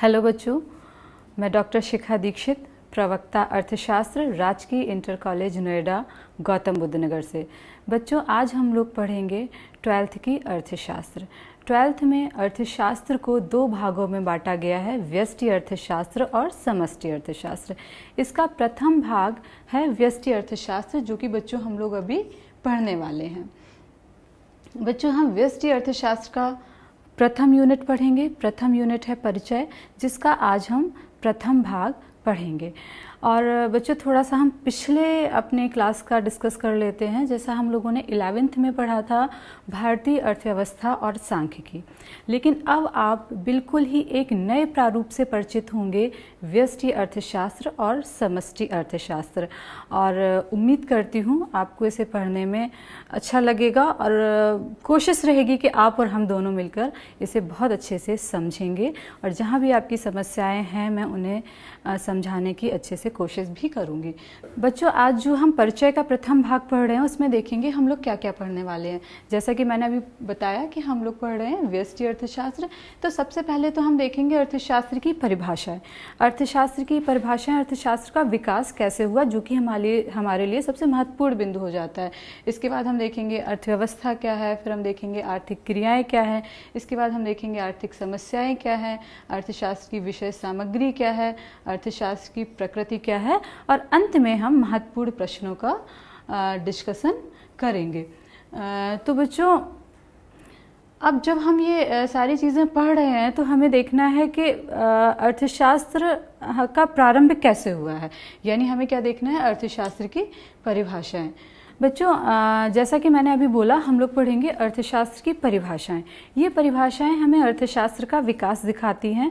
hello बच्चों मैं doctor शिखा दीक्षित प्रवक्ता अर्थशास्त्र राजकीय इंटर कॉलेज नोएडा गौतम बुद्ध नगर से बच्चों आज हम लोग पढ़ेंगे ट्वेल्थ की अर्थशास्त्र ट्वेल्थ में अर्थशास्त्र को दो भागों में बांटा गया है व्यष्टि अर्थशास्त्र और समष्टि अर्थशास्त्र इसका प्रथम भाग है व्यष्टि अर्थशास्त्र जो कि बच्चों हम लोग अभी पढ़ने वाले हैं बच्चों हम व्यष्टि अर्थशास्त्र का प्रथम यूनिट पढ़ेंगे प्रथम यूनिट है परिचय जिसका आज हम प्रथम भाग पढ़ेंगे और बच्चों थोड़ा सा हम पिछले अपने क्लास का डिस्कस कर लेते हैं जैसा हम लोगों ने इलेवेंथ में पढ़ा था भारतीय अर्थव्यवस्था और सांख्यिकी लेकिन अब आप बिल्कुल ही एक नए प्रारूप से परिचित होंगे व्यष्टि अर्थशास्त्र और समष्टि अर्थशास्त्र और उम्मीद करती हूँ आपको इसे पढ़ने में अच्छा लगेगा और कोशिश रहेगी कि आप और हम दोनों मिलकर इसे बहुत अच्छे से समझेंगे और जहाँ भी आपकी समस्याएं हैं मैं उन्हें समझाने की अच्छे से कोशिश भी करूँगी बच्चों आज जो हम परिचय का प्रथम भाग पढ़ रहे हैं उसमें देखेंगे हम लोग क्या क्या पढ़ने वाले हैं जैसा कि मैंने अभी बताया कि हम लोग पढ़ रहे हैं व्यस्टि अर्थशास्त्र तो सबसे पहले तो हम देखेंगे अर्थशास्त्र की परिभाषाएँ अर्थशास्त्र की परिभाषाएँ अर्थशास्त्र का विकास कैसे हुआ जो कि हमारे हमारे लिए सबसे महत्वपूर्ण बिंदु हो जाता है इसके बाद हम देखेंगे अर्थव्यवस्था क्या है फिर हम देखेंगे आर्थिक क्रियाएं क्या हैं इसके बाद हम देखेंगे आर्थिक समस्याएं क्या हैं अर्थशास्त्र की विषय सामग्री क्या है अर्थशास्त्र की प्रकृति क्या है और अंत में हम महत्वपूर्ण प्रश्नों का डिस्कशन करेंगे तो बच्चों अब जब हम ये सारी चीज़ें पढ़ रहे हैं तो हमें देखना है कि अर्थशास्त्र का प्रारंभ कैसे हुआ है यानी हमें क्या देखना है अर्थशास्त्र की परिभाषाएं बच्चों जैसा कि मैंने अभी बोला हम लोग पढ़ेंगे अर्थशास्त्र की परिभाषाएं ये परिभाषाएं हमें अर्थशास्त्र का विकास दिखाती हैं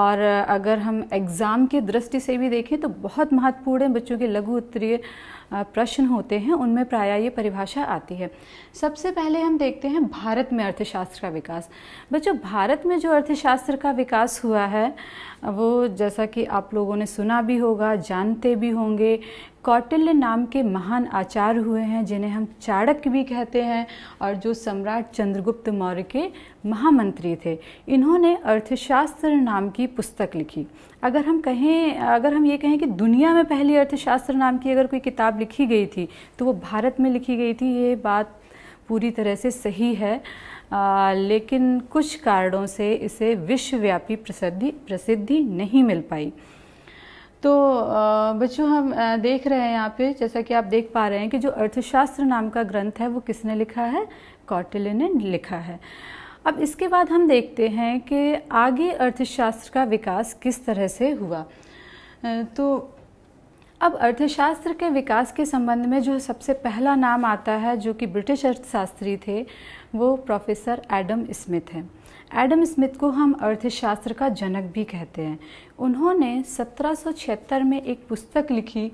और अगर हम एग्ज़ाम के दृष्टि से भी देखें तो बहुत महत्वपूर्ण है बच्चों के लघु उत्तरीय प्रश्न होते हैं उनमें प्राय ये परिभाषा आती है सबसे पहले हम देखते हैं भारत में अर्थशास्त्र का विकास बच्चों भारत में जो अर्थशास्त्र का विकास हुआ है वो जैसा कि आप लोगों ने सुना भी होगा जानते भी होंगे कौटिल्य नाम के महान आचार्य हुए हैं जिन्हें हम चाणक्य भी कहते हैं और जो सम्राट चंद्रगुप्त मौर्य के महामंत्री थे इन्होंने अर्थशास्त्र नाम की पुस्तक लिखी अगर हम कहें अगर हम ये कहें कि दुनिया में पहली अर्थशास्त्र नाम की अगर कोई किताब लिखी गई थी तो वो भारत में लिखी गई थी ये बात पूरी तरह से सही है आ, लेकिन कुछ कारणों से इसे विश्वव्यापी प्रसिद्धि प्रसिद्धि नहीं मिल पाई तो बच्चों हम देख रहे हैं यहाँ पे जैसा कि आप देख पा रहे हैं कि जो अर्थशास्त्र नाम का ग्रंथ है वो किसने लिखा है कौटिल्य ने लिखा है अब इसके बाद हम देखते हैं कि आगे अर्थशास्त्र का विकास किस तरह से हुआ तो अब अर्थशास्त्र के विकास के संबंध में जो सबसे पहला नाम आता है जो कि ब्रिटिश अर्थशास्त्री थे वो प्रोफेसर एडम स्मिथ हैं एडम स्मिथ को हम अर्थशास्त्र का जनक भी कहते हैं उन्होंने 1776 में एक पुस्तक लिखी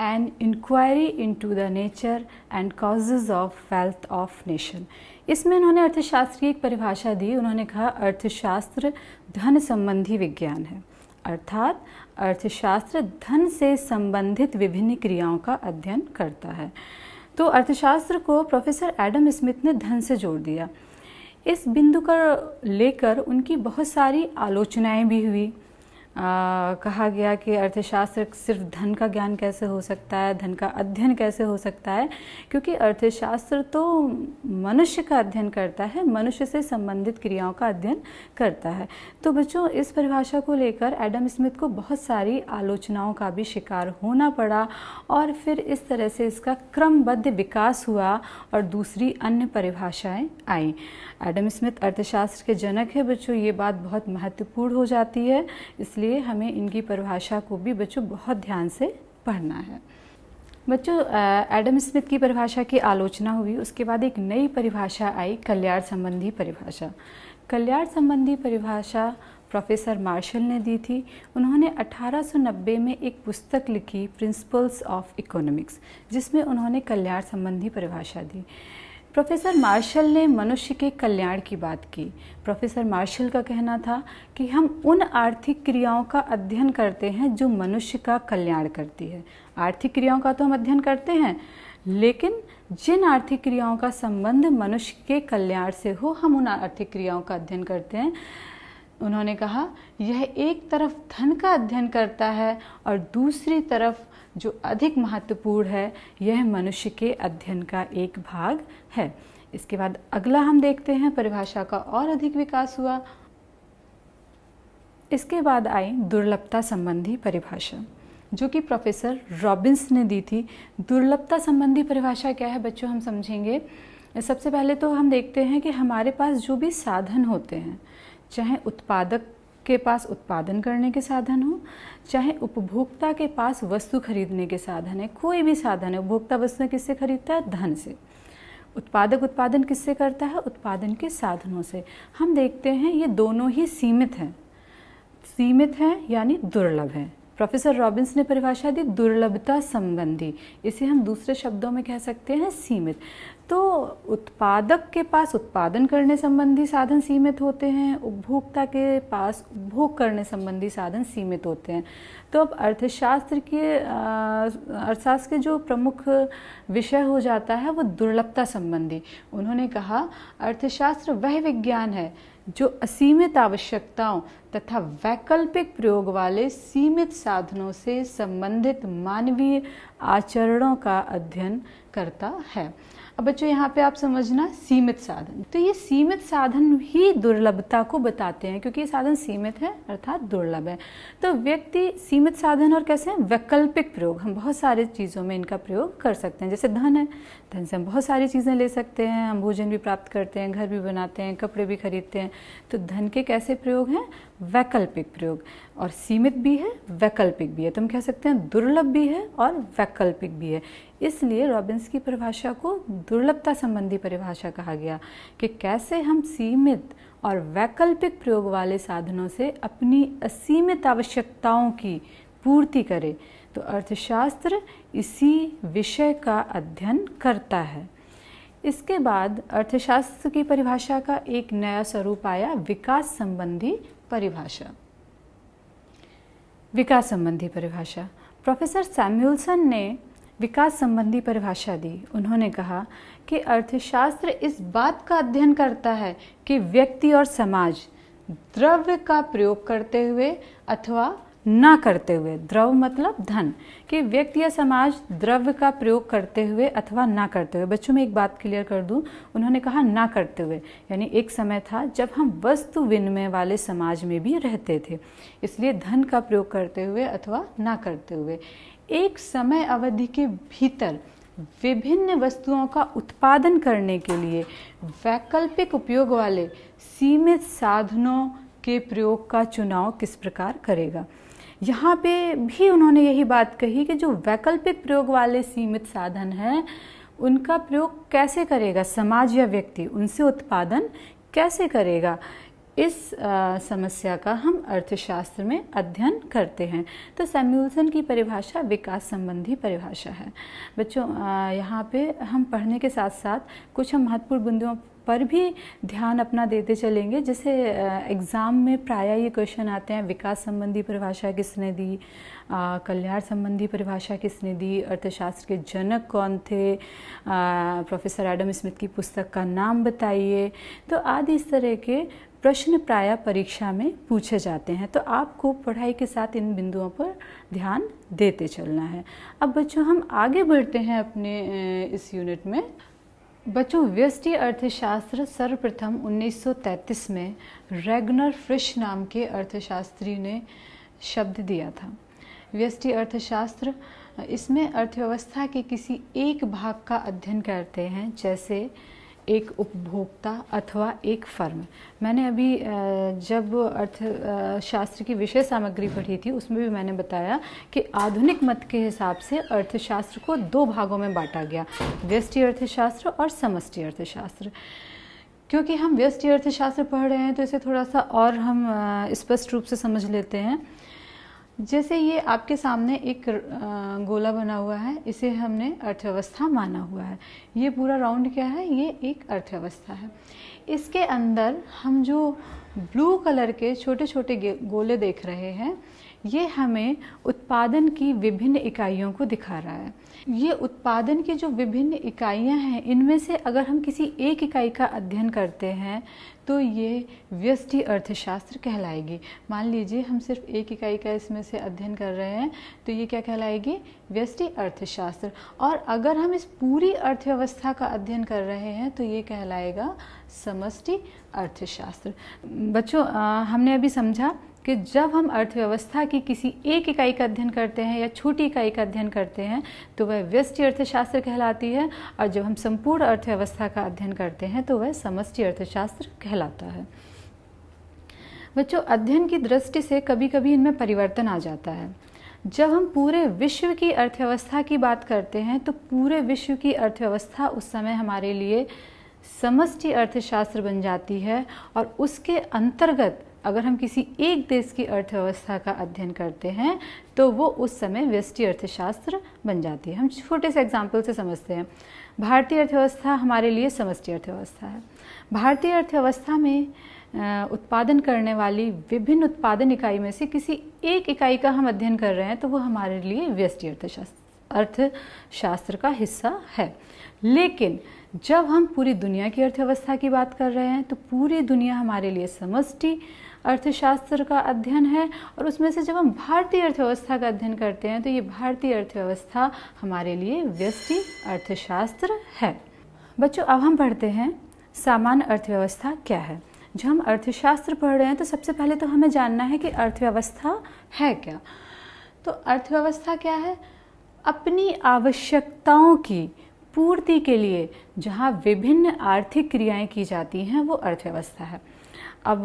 an inquiry to the nature and causes of wealth of nation इसमें उन्होंने अर्थशास्त्र की एक परिभाषा दी उन्होंने कहा अर्थशास्त्र धन संबंधी विज्ञान है अर्थात अर्थशास्त्र धन से संबंधित विभिन्न क्रियाओं का अध्ययन करता है तो अर्थशास्त्र को प्रोफेसर एडम स्मिथ ने धन से जोड़ दिया इस बिंदु का लेकर उनकी बहुत सारी आलोचनाएं भी हुई आ, कहा गया कि अर्थशास्त्र सिर्फ धन का ज्ञान कैसे हो सकता है धन का अध्ययन कैसे हो सकता है क्योंकि अर्थशास्त्र तो मनुष्य का अध्ययन करता है मनुष्य से संबंधित क्रियाओं का अध्ययन करता है तो बच्चों इस परिभाषा को लेकर एडम स्मिथ को बहुत सारी आलोचनाओं का भी शिकार होना पड़ा और फिर इस तरह से इसका क्रमबद्ध विकास हुआ और दूसरी अन्य परिभाषाएं आई एडम स्मिथ अर्थशास्त्र के जनक है बच्चों ये बात बहुत महत्वपूर्ण हो जाती है इसलिए इसलिए हमें इनकी परिभाषा को भी बच्चों बहुत ध्यान से पढ़ना है बच्चों एडम स्मिथ की परिभाषा की आलोचना हुई उसके बाद एक नई परिभाषा आई कल्याण संबंधी परिभाषा कल्याण संबंधी परिभाषा प्रोफेसर मार्शल ने दी थी उन्होंने 1890 में एक पुस्तक लिखी प्रिंसिपल्स ऑफ इकोनॉमिक्स जिसमें उन्होंने कल्याण संबंधी परिभाषा दी प्रोफेसर मार्शल ने मनुष्य के कल्याण की बात की प्रोफेसर मार्शल का कहना था कि हम उन आर्थिक क्रियाओं का अध्ययन करते हैं जो मनुष्य का कल्याण करती है आर्थिक क्रियाओं का तो हम अध्ययन करते हैं लेकिन जिन आर्थिक क्रियाओं का संबंध मनुष्य के कल्याण से हो हम उन आर्थिक क्रियाओं का अध्ययन करते हैं उन्होंने कहा यह एक तरफ धन का अध्ययन करता है और दूसरी तरफ जो अधिक महत्वपूर्ण है यह मनुष्य के अध्ययन का एक भाग है इसके बाद अगला हम देखते हैं परिभाषा का और अधिक विकास हुआ इसके बाद आई दुर्लभता संबंधी परिभाषा जो कि प्रोफेसर रॉबिन्स ने दी थी दुर्लभता संबंधी परिभाषा क्या है बच्चों हम समझेंगे सबसे पहले तो हम देखते हैं कि हमारे पास जो भी साधन होते हैं चाहे उत्पादक के पास उत्पादन करने के साधन हो चाहे उपभोक्ता के पास वस्तु खरीदने के साधन है कोई भी साधन है उपभोक्ता वस्तु किससे खरीदता है धन से उत्पादक उत्पादन किससे करता है उत्पादन के साधनों से हम देखते हैं ये दोनों ही सीमित हैं सीमित हैं यानी दुर्लभ हैं प्रोफेसर रॉबिन्स ने परिभाषा दी दुर्लभता संबंधी इसे हम दूसरे शब्दों में कह सकते हैं सीमित तो उत्पादक के पास उत्पादन करने संबंधी साधन सीमित होते हैं उपभोक्ता के पास उपभोग करने संबंधी साधन सीमित होते हैं तो अब अर्थशास्त्र के अर्थशास्त्र के जो प्रमुख विषय हो जाता है वो दुर्लभता संबंधी उन्होंने कहा अर्थशास्त्र वह विज्ञान है जो असीमित आवश्यकताओं तथा वैकल्पिक प्रयोग वाले सीमित साधनों से संबंधित मानवीय आचरणों का अध्ययन करता है अब बच्चों यहाँ पे आप समझना सीमित साधन तो ये सीमित साधन ही दुर्लभता को बताते हैं क्योंकि ये साधन सीमित है अर्थात दुर्लभ है तो व्यक्ति सीमित साधन और कैसे हैं वैकल्पिक प्रयोग हम बहुत सारे चीज़ों में इनका प्रयोग कर सकते हैं जैसे धन है धन से हम बहुत सारी चीज़ें ले सकते हैं हम भोजन भी प्राप्त करते हैं घर भी बनाते हैं कपड़े भी खरीदते हैं तो धन के कैसे प्रयोग हैं वैकल्पिक प्रयोग और सीमित भी है वैकल्पिक भी है तुम तो कह सकते हैं दुर्लभ भी है और वैकल्पिक भी है इसलिए रॉबिन्स की परिभाषा को दुर्लभता संबंधी परिभाषा कहा गया कि कैसे हम सीमित और वैकल्पिक प्रयोग वाले साधनों से अपनी असीमित आवश्यकताओं की पूर्ति करें तो अर्थशास्त्र इसी विषय का अध्ययन करता है इसके बाद अर्थशास्त्र की परिभाषा का एक नया स्वरूप आया विकास संबंधी परिभाषा विकास संबंधी परिभाषा प्रोफेसर सैम्यूलसन ने विकास संबंधी परिभाषा दी उन्होंने कहा कि अर्थशास्त्र इस बात का अध्ययन करता है कि व्यक्ति और समाज द्रव्य का प्रयोग करते हुए अथवा ना करते हुए द्रव मतलब धन कि व्यक्ति या समाज द्रव्य का प्रयोग करते हुए अथवा ना करते हुए बच्चों में एक बात क्लियर कर दूं उन्होंने कहा ना करते हुए यानी एक समय था जब हम वस्तु विनिमय वाले समाज में भी रहते थे इसलिए धन का प्रयोग करते हुए अथवा ना करते हुए एक समय अवधि के भीतर विभिन्न वस्तुओं का उत्पादन करने के लिए वैकल्पिक उपयोग वाले सीमित साधनों के प्रयोग का चुनाव किस प्रकार करेगा यहाँ पे भी उन्होंने यही बात कही कि जो वैकल्पिक प्रयोग वाले सीमित साधन हैं उनका प्रयोग कैसे करेगा समाज या व्यक्ति उनसे उत्पादन कैसे करेगा इस आ, समस्या का हम अर्थशास्त्र में अध्ययन करते हैं तो सैम्यूलसन की परिभाषा विकास संबंधी परिभाषा है बच्चों यहाँ पे हम पढ़ने के साथ साथ कुछ हम महत्वपूर्ण बिंदुओं पर भी ध्यान अपना देते चलेंगे जैसे एग्ज़ाम में प्राय ये क्वेश्चन आते हैं विकास संबंधी परिभाषा किसने दी कल्याण संबंधी परिभाषा किसने दी अर्थशास्त्र के जनक कौन थे प्रोफेसर एडम स्मिथ की पुस्तक का नाम बताइए तो आदि इस तरह के प्रश्न प्राय परीक्षा में पूछे जाते हैं तो आपको पढ़ाई के साथ इन बिंदुओं पर ध्यान देते चलना है अब बच्चों हम आगे बढ़ते हैं अपने इस यूनिट में बच्चों व्यस्टि अर्थशास्त्र सर्वप्रथम 1933 में रेगनर फ्रिश नाम के अर्थशास्त्री ने शब्द दिया था व्यस्टि अर्थशास्त्र इसमें अर्थव्यवस्था के किसी एक भाग का अध्ययन करते हैं जैसे एक उपभोक्ता अथवा एक फर्म मैंने अभी जब अर्थशास्त्र की विषय सामग्री पढ़ी थी उसमें भी मैंने बताया कि आधुनिक मत के हिसाब से अर्थशास्त्र को दो भागों में बांटा गया व्यष्टि अर्थशास्त्र और समष्टि अर्थशास्त्र क्योंकि हम व्यष्टि अर्थशास्त्र पढ़ रहे हैं तो इसे थोड़ा सा और हम स्पष्ट रूप से समझ लेते हैं जैसे ये आपके सामने एक गोला बना हुआ है इसे हमने अर्थव्यवस्था माना हुआ है ये पूरा राउंड क्या है ये एक अर्थव्यवस्था है इसके अंदर हम जो ब्लू कलर के छोटे छोटे गोले देख रहे हैं ये हमें उत्पादन की विभिन्न इकाइयों को दिखा रहा है ये उत्पादन की जो विभिन्न इकाइयां हैं इनमें से अगर हम किसी एक इकाई का अध्ययन करते हैं तो ये व्यष्टि अर्थशास्त्र कहलाएगी मान लीजिए हम सिर्फ एक इकाई का इसमें से अध्ययन कर रहे हैं तो ये क्या कहलाएगी व्यष्टि अर्थशास्त्र और अगर हम इस पूरी अर्थव्यवस्था का अध्ययन कर रहे हैं तो ये कहलाएगा समष्टि अर्थशास्त्र बच्चों हमने अभी समझा कि जब हम अर्थव्यवस्था की किसी एक इकाई का अध्ययन करते हैं या छोटी इकाई का अध्ययन करते हैं तो वह व्यष्टि अर्थशास्त्र कहलाती है और जब हम संपूर्ण अर्थव्यवस्था का अध्ययन करते हैं तो वह समष्टि अर्थशास्त्र कहलाता है बच्चों अध्ययन की दृष्टि से कभी कभी इनमें परिवर्तन आ जाता है जब हम पूरे विश्व की अर्थव्यवस्था की बात करते हैं तो पूरे विश्व की अर्थव्यवस्था उस समय हमारे लिए समष्टि अर्थशास्त्र बन जाती है और उसके अंतर्गत अगर हम किसी एक देश की अर्थव्यवस्था का अध्ययन करते हैं तो वो उस समय वेस्टी अर्थशास्त्र बन जाती है हम छोटे से एग्जाम्पल से समझते हैं भारतीय अर्थव्यवस्था हमारे लिए समष्टि अर्थव्यवस्था है भारतीय अर्थव्यवस्था में उत्पादन करने वाली विभिन्न उत्पादन इकाई में से किसी एक इकाई का हम अध्ययन कर रहे हैं तो वो हमारे लिए व्यस्टि अर्थशास्त्र अर्थशास्त्र का हिस्सा है लेकिन जब हम पूरी दुनिया की अर्थव्यवस्था की बात कर रहे हैं तो पूरी दुनिया हमारे लिए समष्टि अर्थशास्त्र का अध्ययन है और उसमें से जब हम भारतीय अर्थव्यवस्था का अध्ययन करते हैं तो ये भारतीय अर्थव्यवस्था हमारे लिए व्यस्टि अर्थशास्त्र है बच्चों अब हम पढ़ते हैं सामान्य अर्थव्यवस्था क्या है जब हम अर्थशास्त्र पढ़ रहे हैं तो सबसे पहले तो हमें जानना है कि अर्थव्यवस्था है क्या तो अर्थव्यवस्था क्या है अपनी आवश्यकताओं की पूर्ति के लिए जहाँ विभिन्न आर्थिक क्रियाएं की जाती हैं वो अर्थव्यवस्था है अब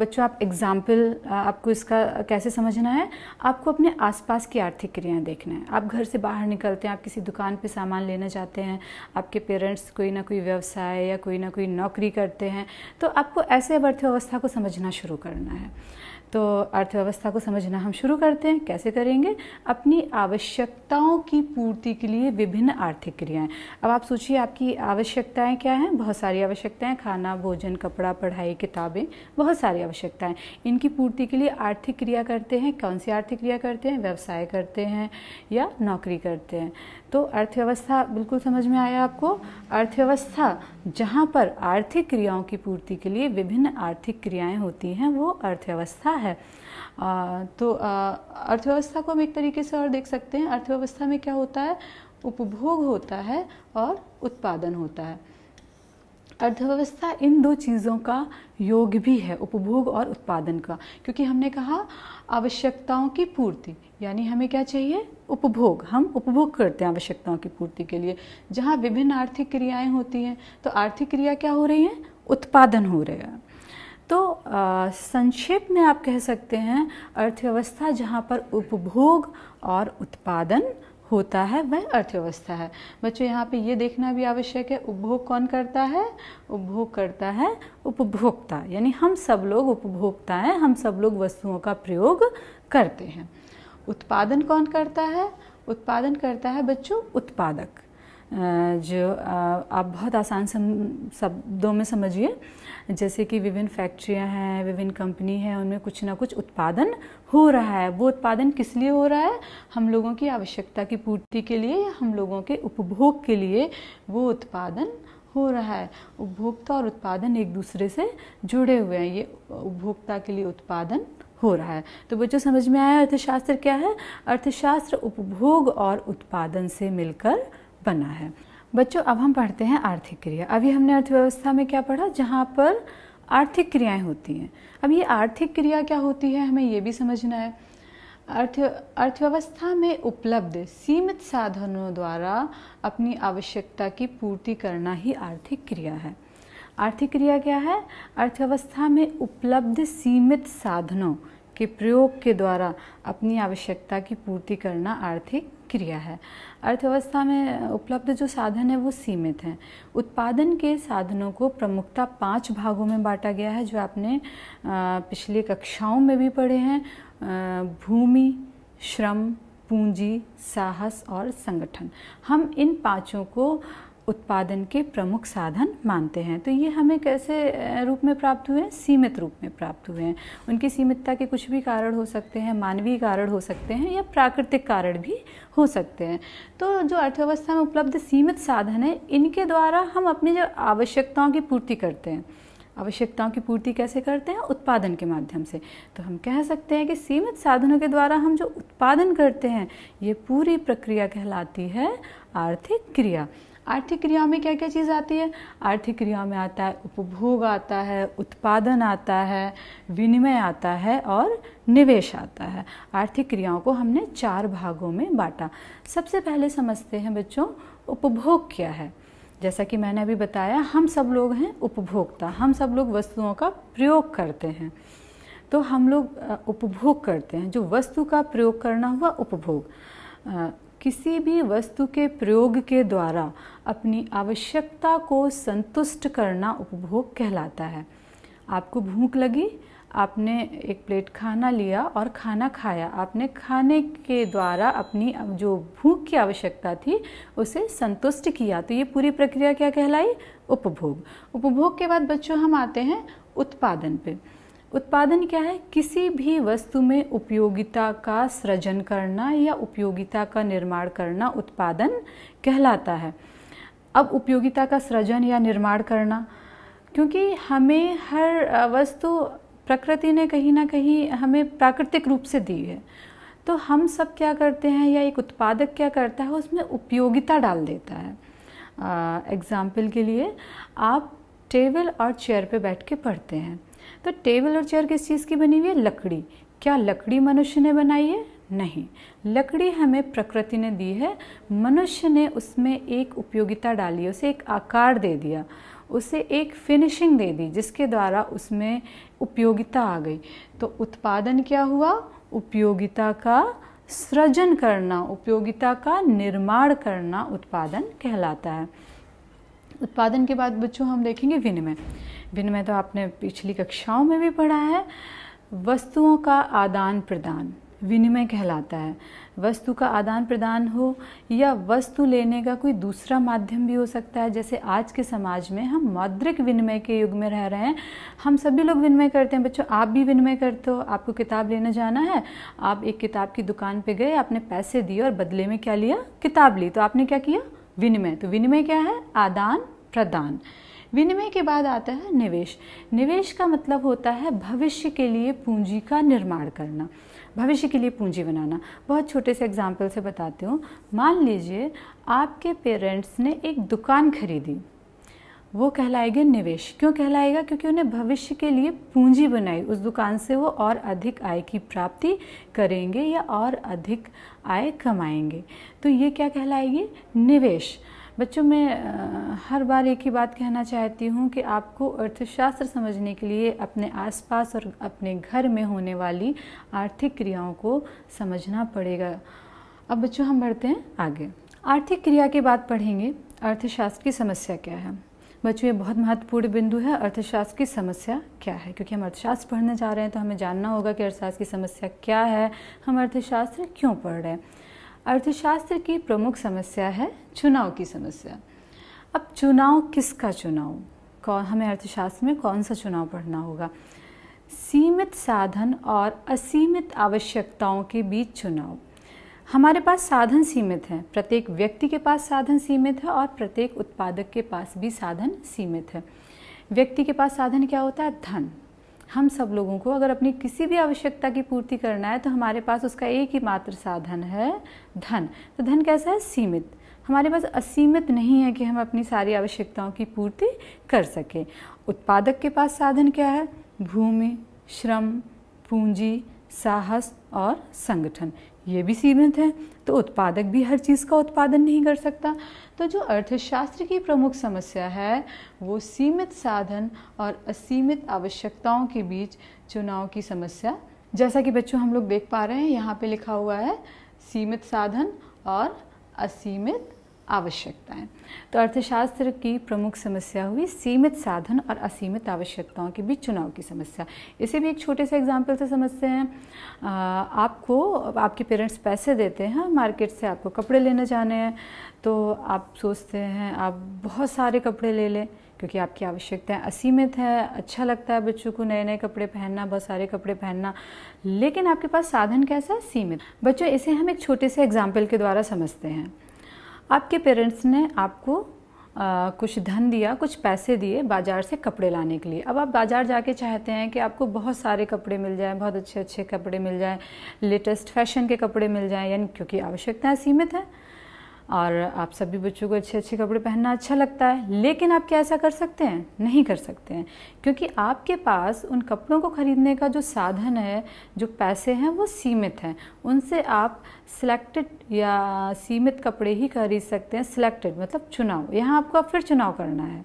बच्चों आप एग्जाम्पल आपको इसका कैसे समझना है आपको अपने आसपास की आर्थिक क्रियाएं देखना है आप घर से बाहर निकलते हैं आप किसी दुकान पे सामान लेने जाते हैं आपके पेरेंट्स कोई ना कोई व्यवसाय या कोई ना कोई नौकरी करते हैं तो आपको ऐसे अर्थव्यवस्था को समझना शुरू करना है तो अर्थव्यवस्था को समझना हम शुरू करते हैं कैसे करेंगे अपनी आवश्यकताओं की पूर्ति के लिए विभिन्न आर्थिक क्रियाएं अब आप सोचिए आपकी आवश्यकताएं क्या हैं बहुत सारी आवश्यकताएं खाना भोजन कपड़ा पढ़ाई किताबें बहुत सारी आवश्यकताएं इनकी पूर्ति के लिए आर्थिक क्रिया करते हैं कौन सी आर्थिक क्रिया करते हैं व्यवसाय करते हैं या नौकरी करते हैं तो अर्थव्यवस्था बिल्कुल समझ में आया आपको अर्थव्यवस्था जहाँ पर आर्थिक क्रियाओं की पूर्ति के लिए विभिन्न आर्थिक क्रियाएं होती हैं वो अर्थव्यवस्था है आ, तो अर्थव्यवस्था को हम एक तरीके से और देख सकते हैं अर्थव्यवस्था में क्या होता है उपभोग होता है और उत्पादन होता है अर्थव्यवस्था इन दो चीज़ों का योग भी है उपभोग और उत्पादन का क्योंकि हमने कहा आवश्यकताओं की पूर्ति यानी हमें क्या चाहिए उपभोग हम उपभोग करते हैं आवश्यकताओं की पूर्ति के लिए जहाँ विभिन्न आर्थिक क्रियाएं होती हैं तो आर्थिक क्रिया क्या हो रही हैं उत्पादन हो रहा है तो संक्षेप में आप कह सकते हैं अर्थव्यवस्था जहाँ पर उपभोग और उत्पादन होता है वह अर्थव्यवस्था है बच्चों यहाँ पे ये देखना भी आवश्यक है उपभोग कौन करता है उपभोग करता है उपभोक्ता यानी हम सब लोग उपभोक्ता हैं हम सब लोग वस्तुओं का प्रयोग करते हैं उत्पादन कौन करता है उत्पादन करता है बच्चों उत्पादक जो आप बहुत आसान शब्दों में समझिए जैसे कि विभिन्न फैक्ट्रियां हैं विभिन्न कंपनी हैं उनमें कुछ ना कुछ उत्पादन हो रहा है वो उत्पादन किस लिए हो रहा है हम लोगों की आवश्यकता की पूर्ति के लिए या हम लोगों के उपभोग के लिए वो उत्पादन हो रहा है उपभोक्ता और उत्पादन एक दूसरे से जुड़े हुए हैं ये उपभोक्ता के लिए उत्पादन हो रहा है तो बच्चों समझ में आया अर्थशास्त्र क्या है अर्थशास्त्र उपभोग और उत्पादन से मिलकर बना है बच्चों अब हम पढ़ते हैं आर्थिक क्रिया अभी हमने अर्थव्यवस्था में क्या पढ़ा जहाँ पर आर्थिक क्रियाएं होती हैं अब ये आर्थिक क्रिया क्या होती है हमें ये भी समझना है अर्थ अर्थव्यवस्था में उपलब्ध सीमित साधनों द्वारा अपनी आवश्यकता की पूर्ति करना ही आर्थिक क्रिया है आर्थिक क्रिया क्या है अर्थव्यवस्था में उपलब्ध सीमित साधनों के प्रयोग के द्वारा अपनी आवश्यकता की पूर्ति करना आर्थिक क्रिया है अर्थव्यवस्था में उपलब्ध जो साधन है वो सीमित हैं उत्पादन के साधनों को प्रमुखता पांच भागों में बांटा गया है जो आपने पिछली कक्षाओं में भी पढ़े हैं भूमि श्रम पूंजी साहस और संगठन हम इन पांचों को उत्पादन के प्रमुख साधन मानते हैं तो ये हमें कैसे रूप में प्राप्त हुए हैं सीमित रूप में प्राप्त हुए हैं उनकी सीमितता के कुछ भी कारण हो सकते हैं मानवीय कारण हो सकते हैं या प्राकृतिक कारण भी हो सकते हैं तो जो अर्थव्यवस्था में उपलब्ध सीमित साधन है इनके द्वारा हम अपनी जो आवश्यकताओं की पूर्ति करते हैं आवश्यकताओं की पूर्ति कैसे करते हैं उत्पादन के माध्यम से तो हम कह सकते हैं कि सीमित साधनों के द्वारा हम जो उत्पादन करते हैं ये पूरी प्रक्रिया कहलाती है आर्थिक क्रिया आर्थिक क्रिया में क्या क्या चीज़ आती है आर्थिक क्रिया में आता है उपभोग आता है उत्पादन आता है विनिमय आता है और निवेश आता है आर्थिक क्रियाओं को हमने चार भागों में बांटा सबसे पहले समझते हैं बच्चों उपभोग क्या है जैसा कि मैंने अभी बताया हम सब लोग हैं उपभोक्ता हम सब लोग वस्तुओं का प्रयोग करते हैं तो हम लोग उपभोग करते हैं जो वस्तु का प्रयोग करना हुआ उपभोग किसी भी वस्तु के प्रयोग के द्वारा अपनी आवश्यकता को संतुष्ट करना उपभोग कहलाता है आपको भूख लगी आपने एक प्लेट खाना लिया और खाना खाया आपने खाने के द्वारा अपनी जो भूख की आवश्यकता थी उसे संतुष्ट किया तो ये पूरी प्रक्रिया क्या कहलाई उपभोग उपभोग के बाद बच्चों हम आते हैं उत्पादन पे उत्पादन क्या है किसी भी वस्तु में उपयोगिता का सृजन करना या उपयोगिता का निर्माण करना उत्पादन कहलाता है अब उपयोगिता का सृजन या निर्माण करना क्योंकि हमें हर वस्तु प्रकृति ने कहीं ना कहीं हमें प्राकृतिक रूप से दी है तो हम सब क्या करते हैं या एक उत्पादक क्या करता है उसमें उपयोगिता डाल देता है एग्ज़ाम्पल के लिए आप टेबल और चेयर पे बैठ के पढ़ते हैं तो टेबल और चेयर किस चीज़ की बनी हुई है लकड़ी क्या लकड़ी मनुष्य ने बनाई है नहीं लकड़ी हमें प्रकृति ने दी है मनुष्य ने उसमें एक उपयोगिता डाली उसे एक आकार दे दिया उसे एक फिनिशिंग दे दी जिसके द्वारा उसमें उपयोगिता आ गई तो उत्पादन क्या हुआ उपयोगिता का सृजन करना उपयोगिता का निर्माण करना उत्पादन कहलाता है उत्पादन के बाद बच्चों हम देखेंगे विनिमय विनिमय तो आपने पिछली कक्षाओं में भी पढ़ा है वस्तुओं का आदान प्रदान विनिमय कहलाता है वस्तु का आदान प्रदान हो या वस्तु लेने का कोई दूसरा माध्यम भी हो सकता है जैसे आज के समाज में हम मौद्रिक विनिमय के युग में रह रहे हैं हम सभी लोग विनिमय करते हैं बच्चों आप भी विनिमय करते हो आपको किताब लेने जाना है आप एक किताब की दुकान पे गए आपने पैसे दिए और बदले में क्या लिया किताब ली तो आपने क्या किया विनिमय तो विनिमय क्या है आदान प्रदान विनिमय के बाद आता है निवेश निवेश का मतलब होता है भविष्य के लिए पूंजी का निर्माण करना भविष्य के लिए पूंजी बनाना बहुत छोटे से एग्जाम्पल से बताती हूँ मान लीजिए आपके पेरेंट्स ने एक दुकान खरीदी वो कहलाएगा निवेश क्यों कहलाएगा क्योंकि उन्हें भविष्य के लिए पूंजी बनाई उस दुकान से वो और अधिक आय की प्राप्ति करेंगे या और अधिक आय कमाएंगे तो ये क्या कहलाएगी निवेश बच्चों मैं हर बार एक ही बात कहना चाहती हूँ कि आपको अर्थशास्त्र समझने के लिए अपने आसपास और अपने घर में होने वाली आर्थिक क्रियाओं को समझना पड़ेगा अब बच्चों हम बढ़ते हैं आगे आर्थिक क्रिया के बाद पढ़ेंगे अर्थशास्त्र की समस्या क्या है बच्चों ये बहुत महत्वपूर्ण बिंदु है अर्थशास्त्र की समस्या क्या है क्योंकि हम अर्थशास्त्र पढ़ने जा रहे हैं तो हमें जानना होगा कि अर्थशास्त्र की समस्या क्या है हम अर्थशास्त्र क्यों पढ़ रहे हैं अर्थशास्त्र की प्रमुख समस्या है चुनाव की समस्या अब चुनाव किसका चुनाव कौन हमें अर्थशास्त्र में कौन सा चुनाव पढ़ना होगा सीमित साधन और असीमित आवश्यकताओं के बीच चुनाव हमारे पास साधन सीमित है प्रत्येक व्यक्ति के पास साधन सीमित है और प्रत्येक उत्पादक के पास भी साधन सीमित है व्यक्ति के पास साधन क्या होता है धन हम सब लोगों को अगर अपनी किसी भी आवश्यकता की पूर्ति करना है तो हमारे पास उसका एक ही मात्र साधन है धन तो धन कैसा है सीमित हमारे पास असीमित नहीं है कि हम अपनी सारी आवश्यकताओं की पूर्ति कर सकें उत्पादक के पास साधन क्या है भूमि श्रम पूंजी साहस और संगठन ये भी सीमित है तो उत्पादक भी हर चीज़ का उत्पादन नहीं कर सकता तो जो अर्थशास्त्र की प्रमुख समस्या है वो सीमित साधन और असीमित आवश्यकताओं के बीच चुनाव की समस्या जैसा कि बच्चों हम लोग देख पा रहे हैं यहाँ पे लिखा हुआ है सीमित साधन और असीमित आवश्यकताएं तो अर्थशास्त्र की प्रमुख समस्या हुई सीमित साधन और असीमित आवश्यकताओं के बीच चुनाव की समस्या इसे भी एक छोटे से एग्जाम्पल से समझते हैं आपको आपके पेरेंट्स पैसे देते हैं मार्केट से आपको कपड़े लेने जाने हैं तो आप सोचते हैं आप बहुत सारे कपड़े ले लें क्योंकि आपकी आवश्यकताएं असीमित है अच्छा लगता है बच्चों को नए नए कपड़े पहनना बहुत सारे कपड़े पहनना लेकिन आपके पास साधन कैसा है सीमित बच्चों इसे हम एक छोटे से एग्जाम्पल के द्वारा समझते हैं आपके पेरेंट्स ने आपको आ, कुछ धन दिया कुछ पैसे दिए बाज़ार से कपड़े लाने के लिए अब आप बाज़ार जाके चाहते हैं कि आपको बहुत सारे कपड़े मिल जाएं बहुत अच्छे अच्छे कपड़े मिल जाएं लेटेस्ट फैशन के कपड़े मिल जाएं यानी क्योंकि आवश्यकताएं सीमित हैं और आप सभी बच्चों को अच्छे अच्छे कपड़े पहनना अच्छा लगता है लेकिन आप क्या ऐसा कर सकते हैं नहीं कर सकते हैं क्योंकि आपके पास उन कपड़ों को ख़रीदने का जो साधन है जो पैसे हैं वो सीमित हैं उनसे आप सिलेक्टेड या सीमित कपड़े ही खरीद सकते हैं सिलेक्टेड मतलब चुनाव यहाँ आपको फिर चुनाव करना है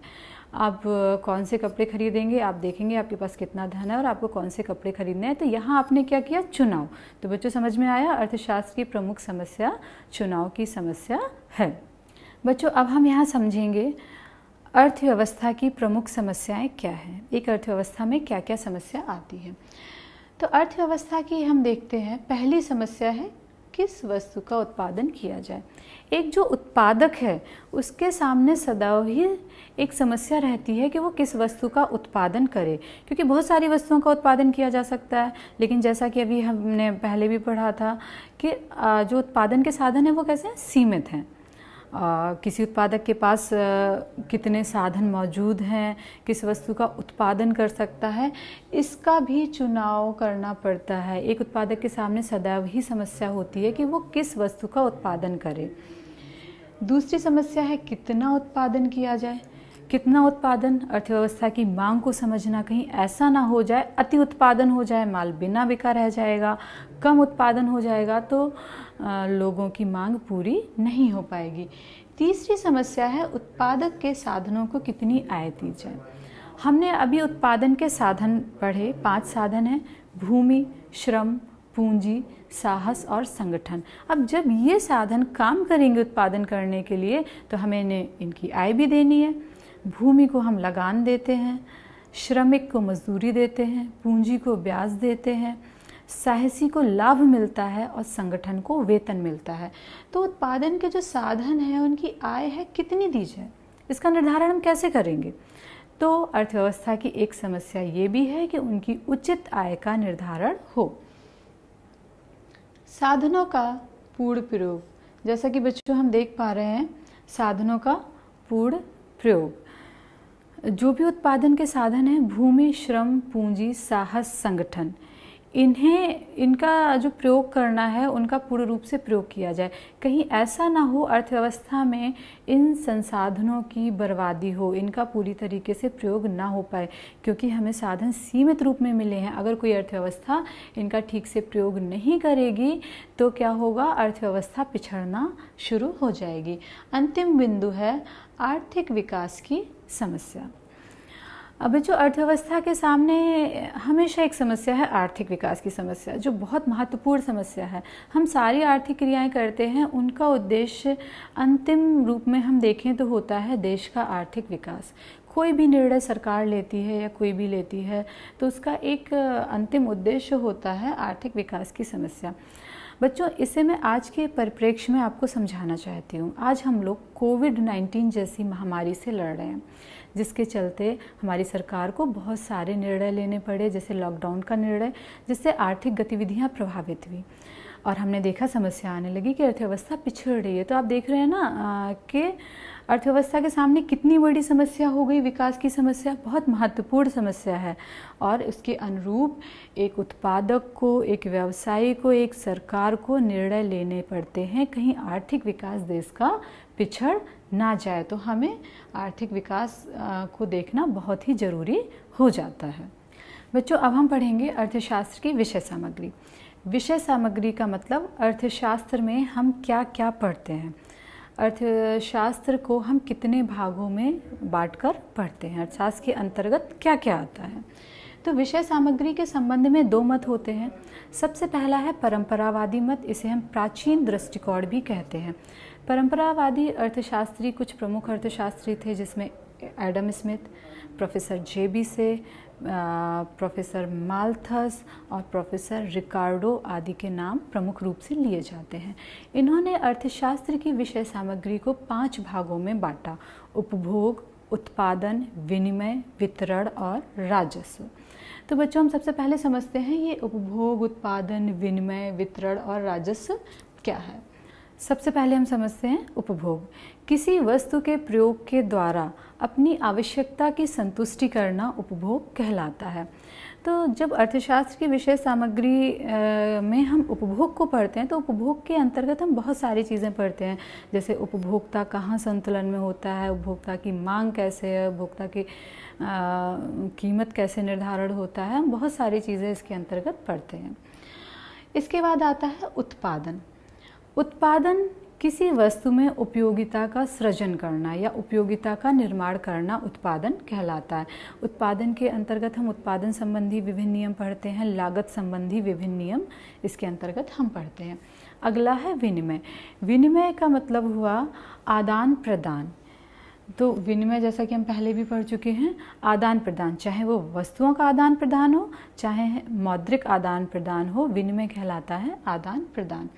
आप कौन से कपड़े खरीदेंगे आप देखेंगे आपके पास कितना धन है और आपको कौन से कपड़े खरीदने हैं तो यहाँ आपने क्या किया चुनाव तो बच्चों समझ में आया अर्थशास्त्र की प्रमुख समस्या चुनाव की समस्या है बच्चों अब हम यहाँ समझेंगे अर्थव्यवस्था की प्रमुख समस्याएं क्या हैं एक अर्थव्यवस्था में क्या क्या समस्या आती है तो अर्थव्यवस्था की हम देखते हैं पहली समस्या है किस वस्तु का उत्पादन किया जाए एक जो उत्पादक है उसके सामने सदा ही एक समस्या रहती है कि वो किस वस्तु का उत्पादन करे क्योंकि बहुत सारी वस्तुओं का उत्पादन किया जा सकता है लेकिन जैसा कि अभी हमने पहले भी पढ़ा था कि जो उत्पादन के साधन हैं वो कैसे सीमित हैं किसी उत्पादक के पास कितने साधन मौजूद हैं किस वस्तु का उत्पादन कर सकता है इसका भी चुनाव करना पड़ता है एक उत्पादक के सामने सदैव ही समस्या होती है कि वो किस वस्तु का उत्पादन करे दूसरी समस्या है कितना उत्पादन किया जाए कितना उत्पादन अर्थव्यवस्था की मांग को समझना कहीं ऐसा ना हो जाए अति उत्पादन हो जाए माल बिना बिका रह जाएगा कम उत्पादन हो जाएगा तो लोगों की मांग पूरी नहीं हो पाएगी तीसरी समस्या है उत्पादक के साधनों को कितनी आय दी जाए हमने अभी उत्पादन के साधन पढ़े पांच साधन हैं भूमि श्रम पूंजी साहस और संगठन अब जब ये साधन काम करेंगे उत्पादन करने के लिए तो हमें इन्हें इनकी आय भी देनी है भूमि को हम लगान देते हैं श्रमिक को मजदूरी देते हैं पूंजी को ब्याज देते हैं साहसी को लाभ मिलता है और संगठन को वेतन मिलता है तो उत्पादन के जो साधन हैं उनकी आय है कितनी दी जाए इसका निर्धारण हम कैसे करेंगे तो अर्थव्यवस्था की एक समस्या ये भी है कि उनकी उचित आय का निर्धारण हो साधनों का पूर्ण प्रयोग जैसा कि बच्चों हम देख पा रहे हैं साधनों का पूर्ण प्रयोग जो भी उत्पादन के साधन हैं भूमि श्रम पूंजी साहस संगठन इन्हें इनका जो प्रयोग करना है उनका पूर्ण रूप से प्रयोग किया जाए कहीं ऐसा ना हो अर्थव्यवस्था में इन संसाधनों की बर्बादी हो इनका पूरी तरीके से प्रयोग ना हो पाए क्योंकि हमें साधन सीमित रूप में मिले हैं अगर कोई अर्थव्यवस्था इनका ठीक से प्रयोग नहीं करेगी तो क्या होगा अर्थव्यवस्था पिछड़ना शुरू हो जाएगी अंतिम बिंदु है आर्थिक विकास की समस्या अब जो अर्थव्यवस्था के सामने हमेशा एक समस्या है आर्थिक विकास की समस्या जो बहुत महत्वपूर्ण समस्या है हम सारी आर्थिक क्रियाएं करते हैं उनका उद्देश्य अंतिम रूप में हम देखें तो होता है देश का आर्थिक विकास कोई भी निर्णय सरकार लेती है या कोई भी लेती है तो उसका एक अंतिम उद्देश्य होता है आर्थिक विकास की समस्या बच्चों इसे मैं आज के परिप्रेक्ष्य में आपको समझाना चाहती हूँ आज हम लोग कोविड 19 जैसी महामारी से लड़ रहे हैं जिसके चलते हमारी सरकार को बहुत सारे निर्णय लेने पड़े जैसे लॉकडाउन का निर्णय जिससे आर्थिक गतिविधियाँ प्रभावित हुई और हमने देखा समस्या आने लगी कि अर्थव्यवस्था पिछड़ रही है तो आप देख रहे हैं ना कि अर्थव्यवस्था के सामने कितनी बड़ी समस्या हो गई विकास की समस्या बहुत महत्वपूर्ण समस्या है और इसके अनुरूप एक उत्पादक को एक व्यवसायी को एक सरकार को निर्णय लेने पड़ते हैं कहीं आर्थिक विकास देश का पिछड़ ना जाए तो हमें आर्थिक विकास को देखना बहुत ही ज़रूरी हो जाता है बच्चों अब हम पढ़ेंगे अर्थशास्त्र की विषय सामग्री विषय सामग्री का मतलब अर्थशास्त्र में हम क्या क्या पढ़ते हैं अर्थशास्त्र को हम कितने भागों में बांटकर पढ़ते हैं अर्थशास्त्र के अंतर्गत क्या क्या आता है तो विषय सामग्री के संबंध में दो मत होते हैं सबसे पहला है परंपरावादी मत इसे हम प्राचीन दृष्टिकोण भी कहते हैं परंपरावादी अर्थशास्त्री कुछ प्रमुख अर्थशास्त्री थे जिसमें Adam Smith professor J B Say professor Malthus और प्रोफेसर रिकार्डो आदि के नाम प्रमुख रूप से लिए जाते हैं इन्होंने अर्थशास्त्र की विषय सामग्री को पांच भागों में बांटा उपभोग उत्पादन विनिमय वितरण और राजस्व तो बच्चों हम सबसे पहले समझते हैं ये उपभोग उत्पादन विनिमय वितरण और राजस्व क्या है सबसे पहले हम समझते हैं उपभोग किसी वस्तु के प्रयोग के द्वारा अपनी आवश्यकता की संतुष्टि करना उपभोग कहलाता है तो जब अर्थशास्त्र की विषय सामग्री में हम उपभोग को पढ़ते हैं तो उपभोग के अंतर्गत हम बहुत सारी चीज़ें पढ़ते हैं जैसे उपभोक्ता कहाँ संतुलन में होता है उपभोक्ता की मांग कैसे है उपभोक्ता की कीमत कैसे निर्धारण होता है हम बहुत सारी चीज़ें इसके अंतर्गत पढ़ते हैं इसके बाद आता है उत्पादन उत्पादन किसी वस्तु में उपयोगिता का सृजन करना या उपयोगिता का निर्माण करना उत्पादन कहलाता है उत्पादन के अंतर्गत हम उत्पादन संबंधी विभिन्न नियम पढ़ते हैं लागत संबंधी विभिन्न नियम इसके अंतर्गत हम पढ़ते हैं अगला है विनिमय विनिमय का मतलब हुआ आदान प्रदान तो विनिमय जैसा कि हम पहले भी पढ़ चुके हैं आदान प्रदान चाहे वो वस्तुओं का आदान प्रदान हो चाहे मौद्रिक आदान प्रदान हो विनिमय कहलाता है आदान प्रदान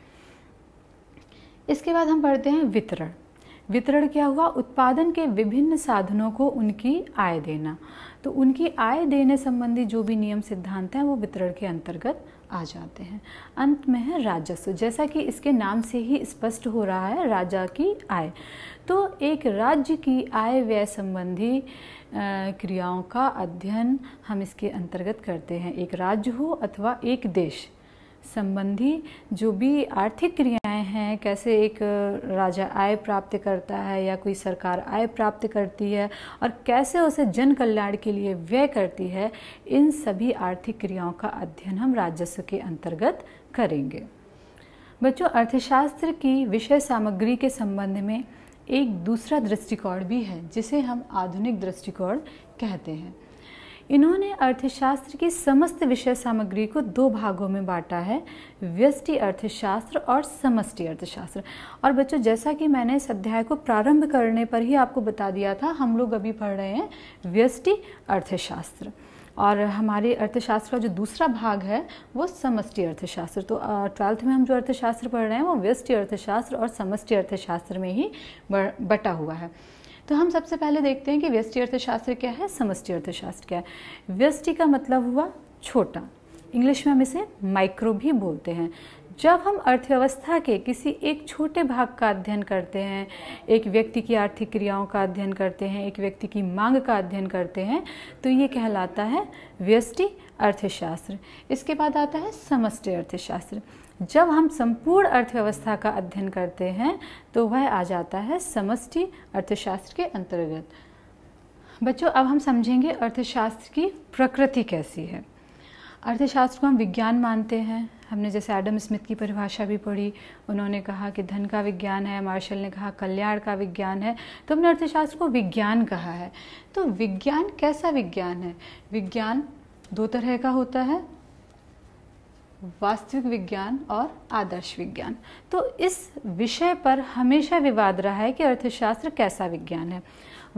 इसके बाद हम पढ़ते हैं वितरण वितरण क्या हुआ उत्पादन के विभिन्न साधनों को उनकी आय देना तो उनकी आय देने संबंधी जो भी नियम सिद्धांत हैं वो वितरण के अंतर्गत आ जाते हैं अंत में है राजस्व जैसा कि इसके नाम से ही स्पष्ट हो रहा है राजा की आय तो एक राज्य की आय व्यय संबंधी क्रियाओं का अध्ययन हम इसके अंतर्गत करते हैं एक राज्य हो अथवा एक देश संबंधी जो भी आर्थिक क्रिया हैं कैसे एक राजा आय प्राप्त करता है या कोई सरकार आय प्राप्त करती है और कैसे उसे जन कल्याण के लिए व्यय करती है इन सभी आर्थिक क्रियाओं का अध्ययन हम राजस्व के अंतर्गत करेंगे बच्चों अर्थशास्त्र की विषय सामग्री के संबंध में एक दूसरा दृष्टिकोण भी है जिसे हम आधुनिक दृष्टिकोण कहते हैं इन्होंने अर्थशास्त्र की समस्त विषय सामग्री को दो भागों में बांटा है व्यष्टि अर्थशास्त्र और समष्टि अर्थशास्त्र और बच्चों जैसा कि मैंने इस अध्याय को प्रारंभ करने पर ही आपको बता दिया था हम लोग अभी पढ़ रहे हैं व्यष्टि अर्थशास्त्र और हमारे अर्थशास्त्र का जो दूसरा भाग है वो समष्टि अर्थशास्त्र तो ट्वेल्थ में हम जो अर्थशास्त्र पढ़ रहे हैं वो व्यष्टि अर्थशास्त्र और समष्टि अर्थशास्त्र में ही बटा हुआ है तो हम सबसे पहले देखते हैं कि व्यस्टि अर्थशास्त्र क्या है समष्टि अर्थशास्त्र क्या है व्यस्टि का मतलब हुआ छोटा इंग्लिश में हम इसे माइक्रो भी बोलते हैं जब हम अर्थव्यवस्था के किसी एक छोटे भाग का अध्ययन करते हैं एक व्यक्ति की आर्थिक क्रियाओं का अध्ययन करते हैं एक व्यक्ति की मांग का अध्ययन करते हैं तो ये कहलाता है व्यष्टि अर्थशास्त्र इसके बाद आता है समष्टि अर्थशास्त्र जब हम संपूर्ण अर्थव्यवस्था का अध्ययन करते हैं तो वह आ जाता है समष्टि अर्थशास्त्र के अंतर्गत बच्चों अब हम समझेंगे अर्थशास्त्र की प्रकृति कैसी है अर्थशास्त्र को हम विज्ञान मानते हैं हमने जैसे एडम स्मिथ की परिभाषा भी पढ़ी उन्होंने कहा कि धन का विज्ञान है मार्शल ने कहा कल्याण का विज्ञान है तो हमने अर्थशास्त्र को विज्ञान कहा है तो विज्ञान कैसा विज्ञान है विज्ञान दो तरह का होता है वास्तविक विज्ञान और आदर्श विज्ञान तो इस विषय पर हमेशा विवाद रहा है कि अर्थशास्त्र कैसा विज्ञान है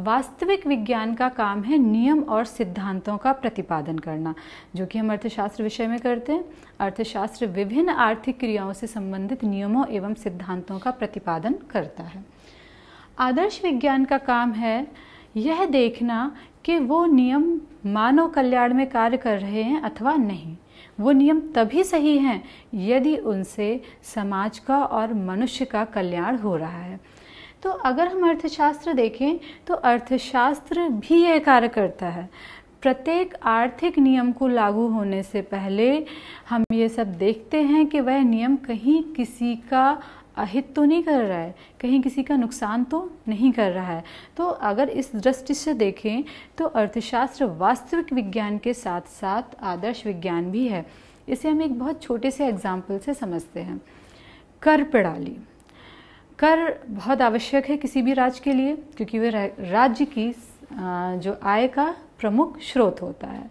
वास्तविक विज्ञान का काम है नियम और सिद्धांतों का प्रतिपादन करना जो कि हम अर्थशास्त्र विषय में करते हैं अर्थशास्त्र विभिन्न आर्थिक क्रियाओं से संबंधित नियमों एवं सिद्धांतों का प्रतिपादन करता है आदर्श विज्ञान का काम है यह देखना कि वो नियम मानव कल्याण में कार्य कर रहे हैं अथवा नहीं वो नियम तभी सही हैं यदि उनसे समाज का और मनुष्य का कल्याण हो रहा है तो अगर हम अर्थशास्त्र देखें तो अर्थशास्त्र भी यह कार्य करता है प्रत्येक आर्थिक नियम को लागू होने से पहले हम ये सब देखते हैं कि वह नियम कहीं किसी का अहित तो नहीं कर रहा है कहीं किसी का नुकसान तो नहीं कर रहा है तो अगर इस दृष्टि से देखें तो अर्थशास्त्र वास्तविक विज्ञान के साथ साथ आदर्श विज्ञान भी है इसे हम एक बहुत छोटे से एग्जाम्पल से समझते हैं कर प्रणाली कर बहुत आवश्यक है किसी भी राज्य के लिए क्योंकि वह राज्य की जो आय का प्रमुख स्रोत होता है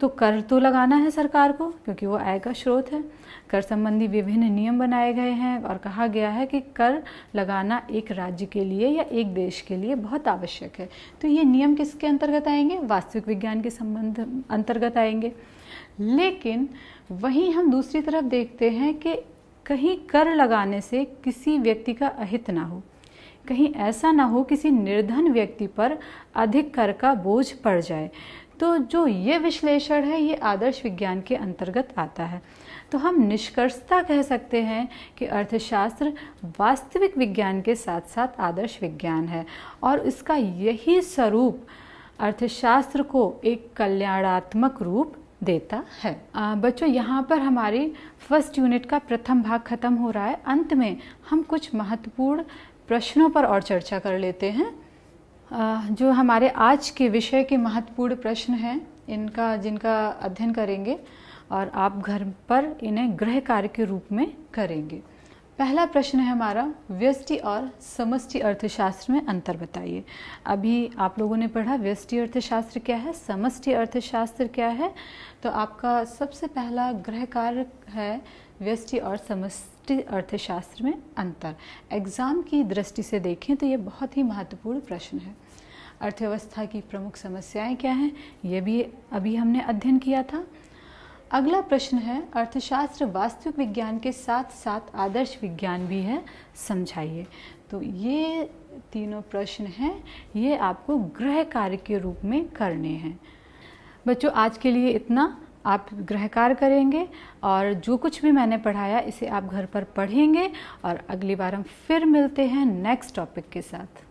तो कर तो लगाना है सरकार को क्योंकि वो आय का स्रोत है कर संबंधी विभिन्न नियम बनाए गए हैं और कहा गया है कि कर लगाना एक राज्य के लिए या एक देश के लिए बहुत आवश्यक है तो ये नियम किसके अंतर्गत आएंगे वास्तविक विज्ञान के संबंध अंतर्गत आएंगे लेकिन वहीं हम दूसरी तरफ देखते हैं कि कहीं कर लगाने से किसी व्यक्ति का अहित ना हो कहीं ऐसा ना हो किसी निर्धन व्यक्ति पर अधिक कर का बोझ पड़ जाए तो जो ये विश्लेषण है ये आदर्श विज्ञान के अंतर्गत आता है तो हम निष्कर्षता कह सकते हैं कि अर्थशास्त्र वास्तविक विज्ञान के साथ साथ आदर्श विज्ञान है और इसका यही स्वरूप अर्थशास्त्र को एक कल्याणात्मक रूप देता है बच्चों यहाँ पर हमारी फर्स्ट यूनिट का प्रथम भाग खत्म हो रहा है अंत में हम कुछ महत्वपूर्ण प्रश्नों पर और चर्चा कर लेते हैं जो हमारे आज के विषय के महत्वपूर्ण प्रश्न हैं इनका जिनका अध्ययन करेंगे और आप घर पर इन्हें गृह कार्य के रूप में करेंगे पहला प्रश्न है हमारा व्यष्टि और समष्टि अर्थशास्त्र में अंतर बताइए अभी आप लोगों ने पढ़ा व्यष्टि अर्थशास्त्र क्या है समष्टि अर्थशास्त्र क्या है तो आपका सबसे पहला गृह कार्य है व्यष्टि और समस्ट समष्टि अर्थशास्त्र में अंतर एग्ज़ाम की दृष्टि से देखें तो ये बहुत ही महत्वपूर्ण प्रश्न है अर्थव्यवस्था की प्रमुख समस्याएं क्या हैं ये भी अभी हमने अध्ययन किया था अगला प्रश्न है अर्थशास्त्र वास्तविक विज्ञान के साथ साथ आदर्श विज्ञान भी है समझाइए तो ये तीनों प्रश्न हैं ये आपको गृह कार्य के रूप में करने हैं बच्चों आज के लिए इतना आप ग्रहकार करेंगे और जो कुछ भी मैंने पढ़ाया इसे आप घर पर पढ़ेंगे और अगली बार हम फिर मिलते हैं नेक्स्ट टॉपिक के साथ